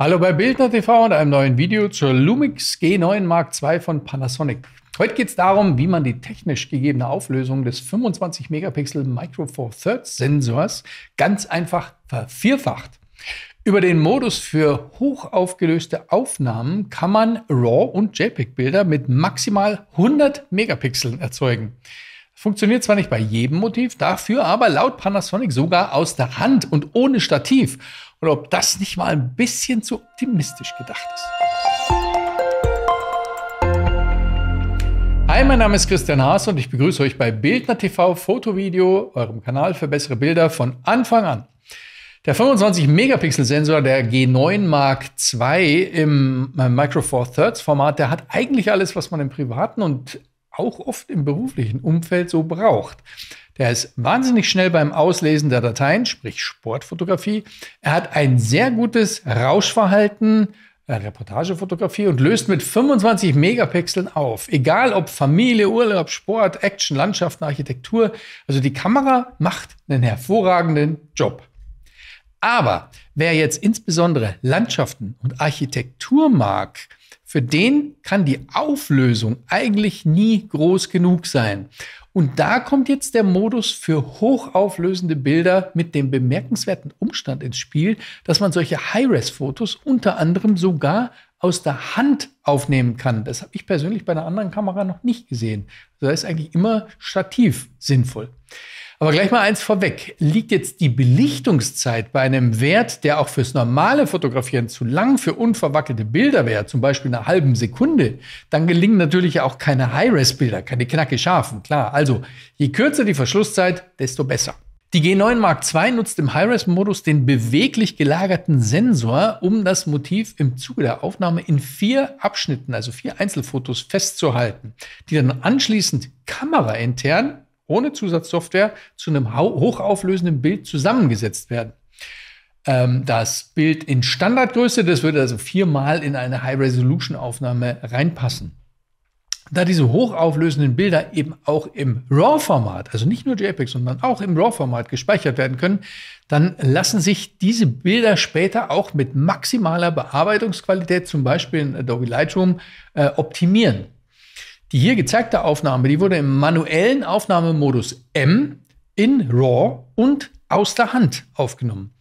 Hallo bei Bildner TV und einem neuen Video zur Lumix G9 Mark II von Panasonic. Heute geht es darum, wie man die technisch gegebene Auflösung des 25 Megapixel Micro Four Thirds Sensors ganz einfach vervierfacht. Über den Modus für hochaufgelöste Aufnahmen kann man RAW und JPEG Bilder mit maximal 100 Megapixeln erzeugen. Funktioniert zwar nicht bei jedem Motiv, dafür aber laut Panasonic sogar aus der Hand und ohne Stativ. Und ob das nicht mal ein bisschen zu optimistisch gedacht ist. Hi, mein Name ist Christian Haas und ich begrüße euch bei Bildner TV Fotovideo, eurem Kanal für bessere Bilder von Anfang an. Der 25-Megapixel-Sensor der G9 Mark II im äh, Micro Four Thirds Format, der hat eigentlich alles, was man im privaten und auch oft im beruflichen Umfeld so braucht. Der ist wahnsinnig schnell beim Auslesen der Dateien, sprich Sportfotografie. Er hat ein sehr gutes Rauschverhalten, äh, Reportagefotografie und löst mit 25 Megapixeln auf. Egal ob Familie, Urlaub, Sport, Action, Landschaften, Architektur. Also die Kamera macht einen hervorragenden Job. Aber wer jetzt insbesondere Landschaften und Architektur mag, für den kann die Auflösung eigentlich nie groß genug sein. Und da kommt jetzt der Modus für hochauflösende Bilder mit dem bemerkenswerten Umstand ins Spiel, dass man solche High-Res-Fotos unter anderem sogar aus der Hand aufnehmen kann. Das habe ich persönlich bei einer anderen Kamera noch nicht gesehen. da ist eigentlich immer Stativ sinnvoll. Aber gleich mal eins vorweg. Liegt jetzt die Belichtungszeit bei einem Wert, der auch fürs normale Fotografieren zu lang für unverwackelte Bilder wäre, zum Beispiel einer halben Sekunde, dann gelingen natürlich auch keine High-Res-Bilder, keine knacke scharfen, klar. Also je kürzer die Verschlusszeit, desto besser. Die G9 Mark II nutzt im High-Res-Modus den beweglich gelagerten Sensor, um das Motiv im Zuge der Aufnahme in vier Abschnitten, also vier Einzelfotos, festzuhalten, die dann anschließend kameraintern ohne Zusatzsoftware zu einem hochauflösenden Bild zusammengesetzt werden. Ähm, das Bild in Standardgröße, das würde also viermal in eine High-Resolution-Aufnahme reinpassen. Da diese hochauflösenden Bilder eben auch im RAW-Format, also nicht nur JPEG, sondern auch im RAW-Format gespeichert werden können, dann lassen sich diese Bilder später auch mit maximaler Bearbeitungsqualität, zum Beispiel in Adobe Lightroom, äh, optimieren. Die hier gezeigte Aufnahme, die wurde im manuellen Aufnahmemodus M in RAW und aus der Hand aufgenommen.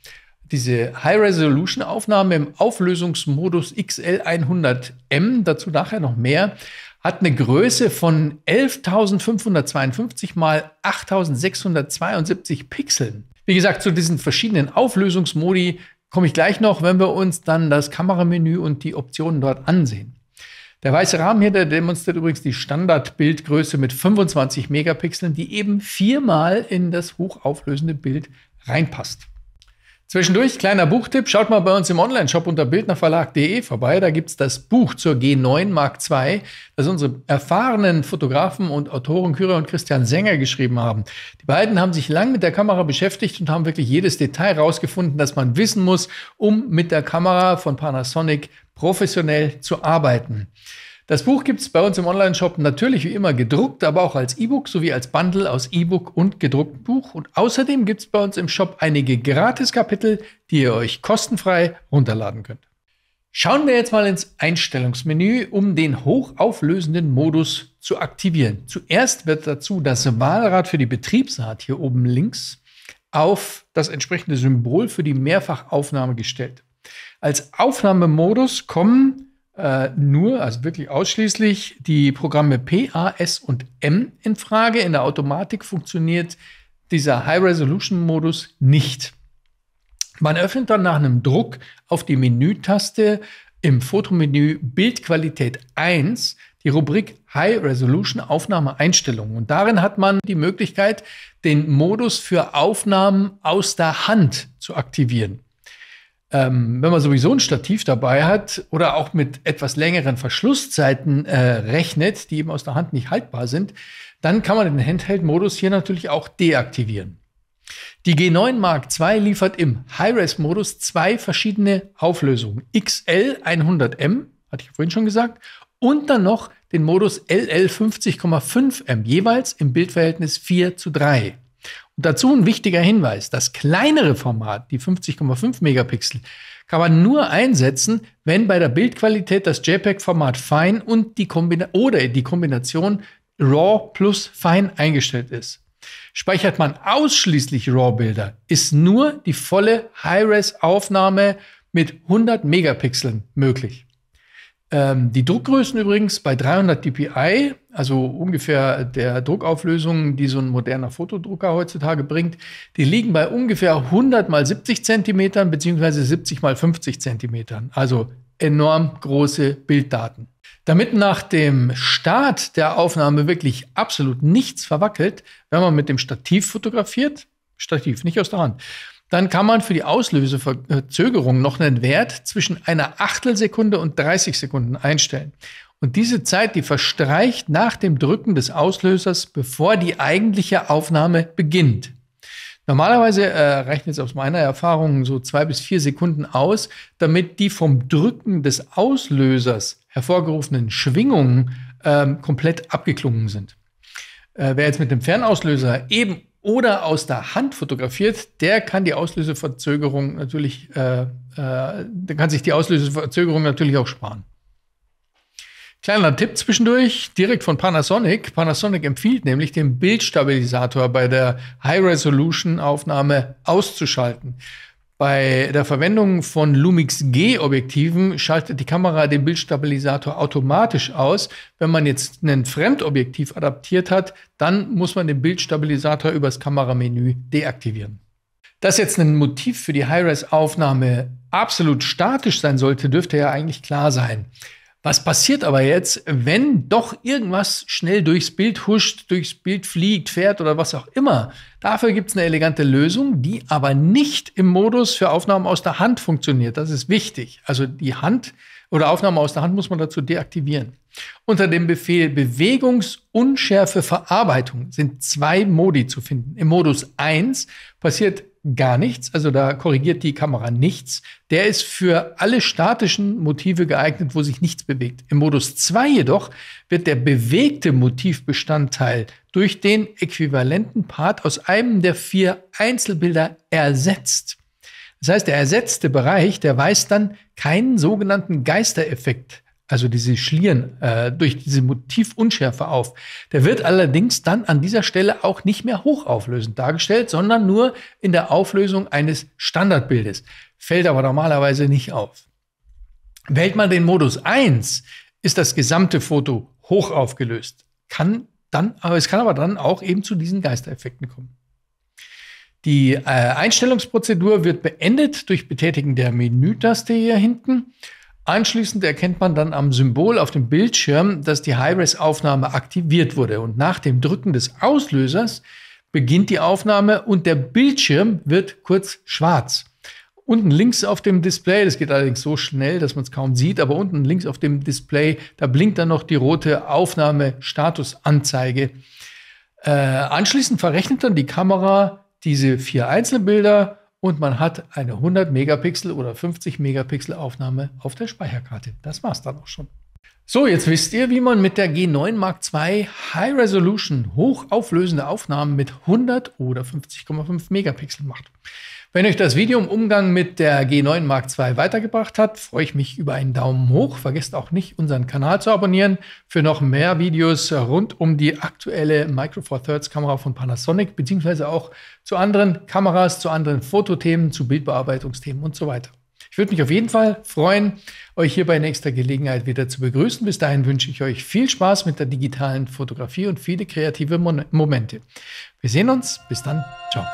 Diese High-Resolution-Aufnahme im Auflösungsmodus XL100M, dazu nachher noch mehr, hat eine Größe von 11.552 mal 8.672 Pixeln. Wie gesagt, zu diesen verschiedenen Auflösungsmodi komme ich gleich noch, wenn wir uns dann das Kameramenü und die Optionen dort ansehen. Der weiße Rahmen hier, der demonstriert übrigens die Standardbildgröße mit 25 Megapixeln, die eben viermal in das hochauflösende Bild reinpasst. Zwischendurch, kleiner Buchtipp, schaut mal bei uns im Onlineshop unter bildnerverlag.de vorbei. Da gibt's das Buch zur G9 Mark II, das unsere erfahrenen Fotografen und Autoren Kyra und Christian Sänger geschrieben haben. Die beiden haben sich lang mit der Kamera beschäftigt und haben wirklich jedes Detail rausgefunden, das man wissen muss, um mit der Kamera von Panasonic professionell zu arbeiten. Das Buch gibt es bei uns im Online-Shop natürlich wie immer gedruckt, aber auch als E-Book sowie als Bundle aus E-Book und gedrucktem Buch. Und außerdem gibt es bei uns im Shop einige Gratis-Kapitel, die ihr euch kostenfrei runterladen könnt. Schauen wir jetzt mal ins Einstellungsmenü, um den hochauflösenden Modus zu aktivieren. Zuerst wird dazu das Wahlrad für die Betriebsart hier oben links auf das entsprechende Symbol für die Mehrfachaufnahme gestellt. Als Aufnahmemodus kommen äh, nur, also wirklich ausschließlich, die Programme P, A, S und M in Frage. In der Automatik funktioniert dieser High-Resolution-Modus nicht. Man öffnet dann nach einem Druck auf die Menütaste im Fotomenü Bildqualität 1 die Rubrik High Resolution aufnahmeeinstellungen Und darin hat man die Möglichkeit, den Modus für Aufnahmen aus der Hand zu aktivieren ähm, wenn man sowieso ein Stativ dabei hat oder auch mit etwas längeren Verschlusszeiten äh, rechnet, die eben aus der Hand nicht haltbar sind, dann kann man den Handheld-Modus hier natürlich auch deaktivieren. Die G9 Mark II liefert im High-Res-Modus zwei verschiedene Auflösungen. XL 100M, hatte ich vorhin schon gesagt, und dann noch den Modus LL 50,5M, jeweils im Bildverhältnis 4 zu 3. Dazu ein wichtiger Hinweis, das kleinere Format, die 50,5 Megapixel, kann man nur einsetzen, wenn bei der Bildqualität das JPEG-Format Fine und die Kombina oder die Kombination RAW plus Fine eingestellt ist. Speichert man ausschließlich RAW-Bilder, ist nur die volle High-Res-Aufnahme mit 100 Megapixeln möglich. Ähm, die Druckgrößen übrigens bei 300 dpi, also ungefähr der Druckauflösung, die so ein moderner Fotodrucker heutzutage bringt, die liegen bei ungefähr 100 mal 70 Zentimetern beziehungsweise 70 mal 50 Zentimetern. Also enorm große Bilddaten. Damit nach dem Start der Aufnahme wirklich absolut nichts verwackelt, wenn man mit dem Stativ fotografiert, Stativ, nicht aus der Hand, dann kann man für die Auslöseverzögerung noch einen Wert zwischen einer Achtelsekunde und 30 Sekunden einstellen. Und diese Zeit, die verstreicht nach dem Drücken des Auslösers, bevor die eigentliche Aufnahme beginnt. Normalerweise äh, reichen jetzt aus meiner Erfahrung so zwei bis vier Sekunden aus, damit die vom Drücken des Auslösers hervorgerufenen Schwingungen äh, komplett abgeklungen sind. Äh, wer jetzt mit dem Fernauslöser eben oder aus der Hand fotografiert, der kann die Auslöseverzögerung natürlich, äh, äh, der kann sich die Auslöseverzögerung natürlich auch sparen. Kleiner Tipp zwischendurch, direkt von Panasonic. Panasonic empfiehlt nämlich, den Bildstabilisator bei der High-Resolution-Aufnahme auszuschalten. Bei der Verwendung von Lumix G-Objektiven schaltet die Kamera den Bildstabilisator automatisch aus. Wenn man jetzt ein Fremdobjektiv adaptiert hat, dann muss man den Bildstabilisator übers Kameramenü deaktivieren. Dass jetzt ein Motiv für die Hi-Res-Aufnahme absolut statisch sein sollte, dürfte ja eigentlich klar sein. Was passiert aber jetzt, wenn doch irgendwas schnell durchs Bild huscht, durchs Bild fliegt, fährt oder was auch immer? Dafür gibt es eine elegante Lösung, die aber nicht im Modus für Aufnahmen aus der Hand funktioniert. Das ist wichtig. Also die Hand oder Aufnahmen aus der Hand muss man dazu deaktivieren. Unter dem Befehl Bewegungsunschärfe Verarbeitung sind zwei Modi zu finden. Im Modus 1 passiert gar nichts, also da korrigiert die Kamera nichts. Der ist für alle statischen Motive geeignet, wo sich nichts bewegt. Im Modus 2 jedoch wird der bewegte Motivbestandteil durch den äquivalenten Part aus einem der vier Einzelbilder ersetzt. Das heißt, der ersetzte Bereich, der weist dann keinen sogenannten Geistereffekt also diese Schlieren, äh, durch diese Motivunschärfe auf. Der wird allerdings dann an dieser Stelle auch nicht mehr hochauflösend dargestellt, sondern nur in der Auflösung eines Standardbildes. Fällt aber normalerweise nicht auf. Wählt man den Modus 1, ist das gesamte Foto hoch aufgelöst. Kann dann, aber es kann aber dann auch eben zu diesen Geistereffekten kommen. Die äh, Einstellungsprozedur wird beendet durch Betätigen der Menütaste hier hinten Anschließend erkennt man dann am Symbol auf dem Bildschirm, dass die Hi-Res-Aufnahme aktiviert wurde. Und nach dem Drücken des Auslösers beginnt die Aufnahme und der Bildschirm wird kurz schwarz. Unten links auf dem Display, das geht allerdings so schnell, dass man es kaum sieht, aber unten links auf dem Display, da blinkt dann noch die rote Aufnahme-Status-Anzeige. Äh, anschließend verrechnet dann die Kamera diese vier Einzelbilder und man hat eine 100 Megapixel oder 50 Megapixel Aufnahme auf der Speicherkarte. Das war's dann auch schon. So, jetzt wisst ihr, wie man mit der G9 Mark II High Resolution hochauflösende Aufnahmen mit 100 oder 50,5 Megapixel macht. Wenn euch das Video im Umgang mit der G9 Mark II weitergebracht hat, freue ich mich über einen Daumen hoch. Vergesst auch nicht, unseren Kanal zu abonnieren für noch mehr Videos rund um die aktuelle Micro Four Thirds Kamera von Panasonic, beziehungsweise auch zu anderen Kameras, zu anderen Fotothemen, zu Bildbearbeitungsthemen und so weiter. Ich würde mich auf jeden Fall freuen, euch hier bei nächster Gelegenheit wieder zu begrüßen. Bis dahin wünsche ich euch viel Spaß mit der digitalen Fotografie und viele kreative Momente. Wir sehen uns. Bis dann. Ciao.